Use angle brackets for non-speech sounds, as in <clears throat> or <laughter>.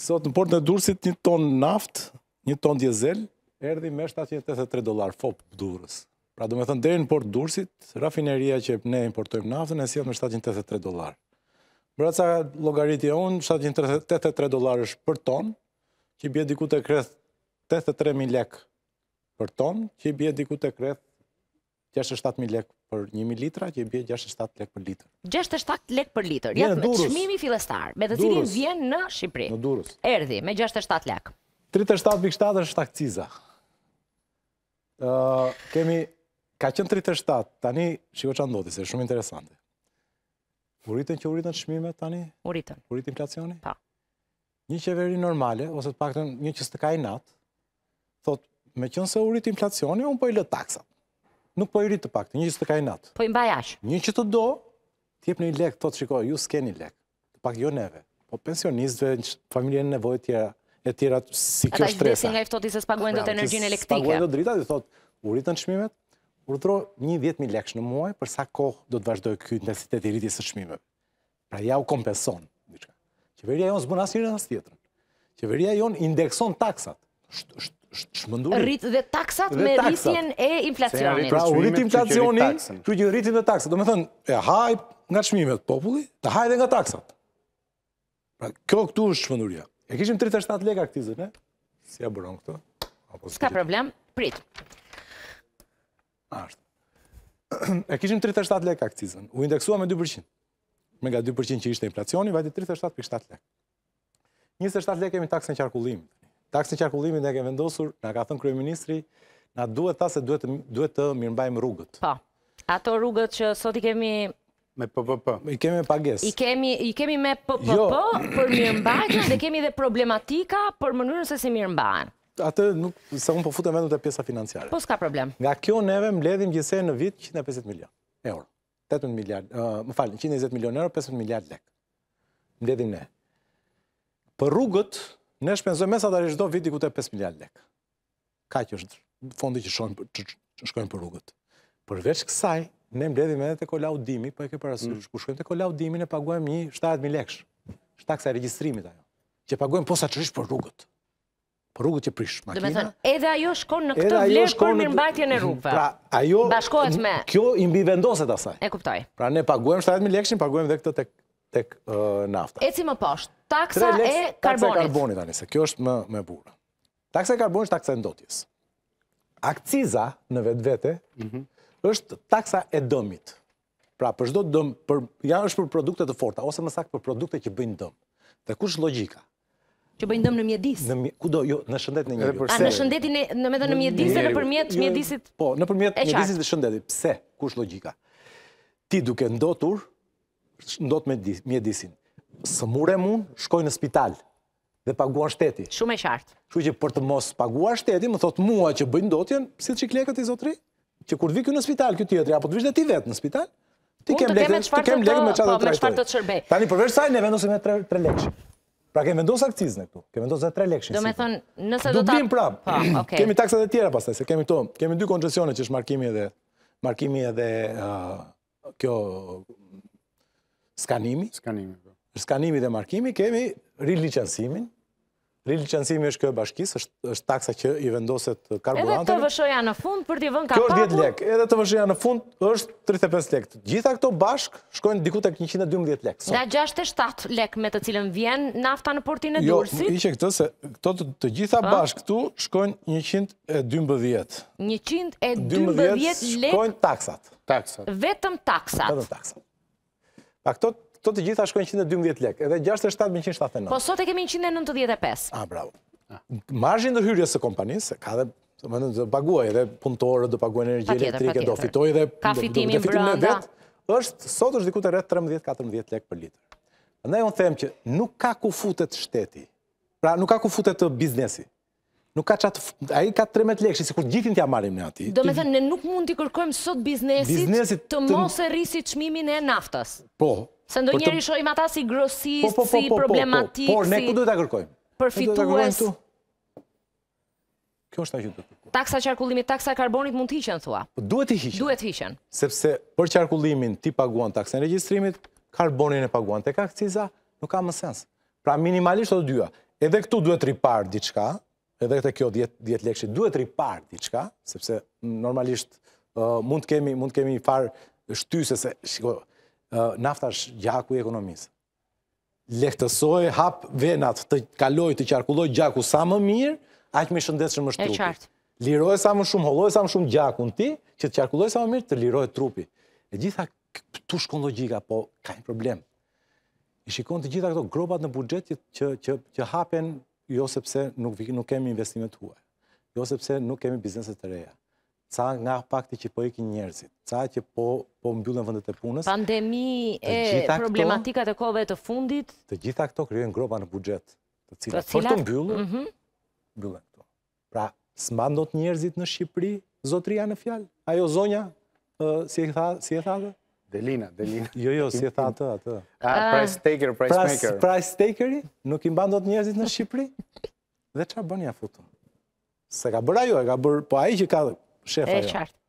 Sot në portën e Durrësit një ton naft, një ton diesel erdhi me 783 dollar fop Durrës. Pra do të thonë deri në portën e Durrësit, rafineria që ne importojmë naftën e sjell me 783 dollar. Pra ca e on 783 dollar është për ton, që bie diku tek rreth 83000 lek për ton, që bie diku tek rreth 67.000 lek për 1.000 litra, që i bje 67 lek për litër. 67 lek për litër. jetë me durus. Qmimi filestar, me të cilin vjen në Shqipëri. Në durus. Erdi, me 67 lek. 37.7 është akciza. Kemi, ka qënë 37, tani, shiko që ndoti, se shumë interesante. Uritën që uritën qmime, tani? Uritën. Uritën inflacioni? Pa. Një qeveri normale, ose të pakten një që të i natë, thot, me qënë se uritë inflacioni, unë po i lë taksat nuk po i rritë të pak, një që të ka i natë. Po i mbaj ashë. Një që të do, tjep një lek, të të shikoj, ju s'keni lek, të pak jo neve, po pensionistve, familje në nevojë tjera, e tjera si kjo shtresa. Ata i vdesin nga i fëtoti se s'paguen do të pra, energjin elektrike. S'paguen do drita, dhe thot, u shmimet, urdro një 10.000 lekshë në muaj, përsa kohë do të vazhdoj këj intensitet i rritjes së shmimet. Pra ja u kompenson, qeveria Qeveria jonë indekson taksat, shmënduri. Rritë dhe taksat me rritjen e inflacionit. Pra, u rritë inflacionit, kërë që rritin dhe taksat. Do me thënë, e haj nga shmimet populli, të haj dhe nga taksat. Pra, kjo këtu është shmënduria. E kishim 37 lek aktizit, ne? Si e bëron këto? Ska problem, prit. Ashtë. <clears throat> E kishim 37 lek aktizit. U indeksua me 2%. Me nga 2% që ishte inflacionit, vajti 37.7 lek. 27 lek e taksën qarkullimit taksin qarkullimit ne ke vendosur, na ka thënë kryeministri, na duhet ta se duhet duhet të mirëmbajmë rrugët. Po. Ato rrugët që sot i kemi me PPP. I kemi me pagesë. I kemi i kemi me PPP jo. për mirëmbajtjen dhe kemi edhe problematika për mënyrën se si mirëmbajnë. Atë nuk se un po futem vetëm te pjesa financiare. Po s'ka problem. Nga kjo neve mbledhim gjithsej në vit 150 milion euro. 18 miliard, më falin, 120 milion euro, 15 miliard lek. Mbledhim ne. Për rrugët, Ne shpenzojmë mesatarisht do viti kute 5 miljard lek. Ka që është fondi që shkojmë për rrugët. Përveç kësaj, ne mbledhim edhe të kolaudimi, po e ke parasysh, mm. ku shkojmë të kolaudimi, ne paguajmë një 7.000 lekësh, shtakësa e registrimit ajo, që paguajmë posa qërish për rrugët, për rrugët që prish makina. Dhe me thonë, edhe ajo shkon në këtë vlerë, për mirë mbajtje në rrugëve. Pra, ajo, kjo imbi vendoset asaj. E kuptoj. Pra, ne paguajmë paguajmë këtë tek nafta. Eci më poshtë, taksa e karbonit. Taksa e karbonit, se kjo është më e burë. Taksa e karbonit është taksa e ndotjes. Akciza në vetë vete mhm. është taksa e dëmit. Pra, për shdo dëm, janë është për produkte të forta, ose më sakë për produkte që bëjnë dëm. Dhe kush logika? Që bëjnë dëmë në mjedis? Kudo, jo, në shëndet në njërë. A, në shëndetin e, në medhe në mjedis e në përmjet jo, jo. mjedisit e qartë? Po, në përmjet mjedisit dhe shëndetit. Pse? Kush logika? Ti duke ndotur, ndot me mjedisin. Së mure mund, shkoj në spital dhe paguan shteti. Shumë e qartë. Që që për të mos paguan shteti, më thot mua që bëjnë dotjen, si të që klekët i zotri, që kur vi kjo në spital, kjo tjetëri, apo të vishë dhe ti vetë në spital, ti kem lekë ti kem lekët me qatë të po, trajtoj. Tani përveç saj, ne vendosim e tre lekësh. Pra kemë vendos akcizën e këtu, kemë vendos e tre lekësh. Do me thonë, nëse do të... ta... Dubim pra, po, <clears throat> kemi taksat e tjera pastaj, se kemi këto, kemi dy koncesione që është markimi edhe, markimi edhe uh, kjo skanimi. Skanimi, po. skanimi dhe markimi kemi rilicensimin. Rilicensimi është kjo e bashkis, është taksa që i vendoset karburantën. Edhe të vëshoja në fund për t'i vën ka Kjo është 10 lek, edhe të vëshoja në fund është 35 lek. Gjitha këto bashk shkojnë diku e 112 lek. Da 67 lek me të cilën vjen nafta në portin e dursit? Jo, i që këtë se këto të gjitha po. bashk këtu shkojnë 112 112 lek shkojnë taksat. Vetëm taksat. Vetëm taksat. Pa këto Këto të gjitha shkojnë 112 lekë, edhe 67.179. Po sot e kemi 195. A, bravo. Margin dhe hyrjes e kompanisë, ka dhe paguaj edhe punëtorët, dhe paguaj energi elektrike, dhe fitoj edhe... Ka fitimin branda. Vet, është, sot është dikute rrët 13-14 lekë për litër. Ndaj unë them që nuk ka ku futet shteti, pra nuk ka ku futet të biznesi, nuk ka qatë, aji ka 13 lekshi, se kur gjithin t'ja marim në ati. Do me thënë, ne nuk mund t'i kërkojmë sot biznesit të mos e risi qmimin e naftas. Po. Se ndo njeri shojmë ata si grosis, po, po, po, si problematik, si... Por, ne ku duhet t'a kërkojmë? Përfitues. Kjo është ta që duhet t'a kërkojmë. Taksa qarkullimit, taksa karbonit mund t'hiqen, thua. Duhet t'hiqen. Duhet t'hiqen. Sepse për qarkullimin ti paguan taksen registrimit, karbonin e paguan. Te ka nuk ka më sens. Pra minimalisht të dyja. Edhe këtu duhet ripar diçka, edhe këtë kjo 10 lekshi, duhet ripar diqka, sepse normalisht uh, mund të kemi farë shtyse se, shiko, uh, nafta është gjaku i ekonomisë. Lehtësoj, hap venat të kaloj, të qarkulloj gjaku sa më mirë, aq me shëndetë që më shtrupi. E qartë. Liroj sa më shumë, holoj sa më shumë gjaku në ti, që të qarkulloj sa më mirë, të liroj trupi. E gjitha tu shkon logika, po ka një problem. I shikon të gjitha këto grobat në budgetit që hapen jo sepse nuk, nuk kemi investimet huaj, jo sepse nuk kemi bizneset të reja. Ca nga pakti që po ikin njerëzit, ca që po, po mbyllën vëndet e punës. Pandemi e problematikat e kove të fundit. Të gjitha këto kryen groba në budget të cilat, cilat? të mbyllën, mhm. mbyllën këto. Pra, s'ma ndot njerëzit në Shqipëri, zotria në fjalë, ajo zonja, si e tha, si e tha Delina, Delina. <laughs> Jo, jo, si e tha atë, atë. Ah, ah. Price taker, price maker. Price takeri, nuk i mbandot njerëzit në Shqipëri, dhe qa bënja futur? Se ka bërra ju, e ka bërë, po aji që ka shefa jo. E qartë.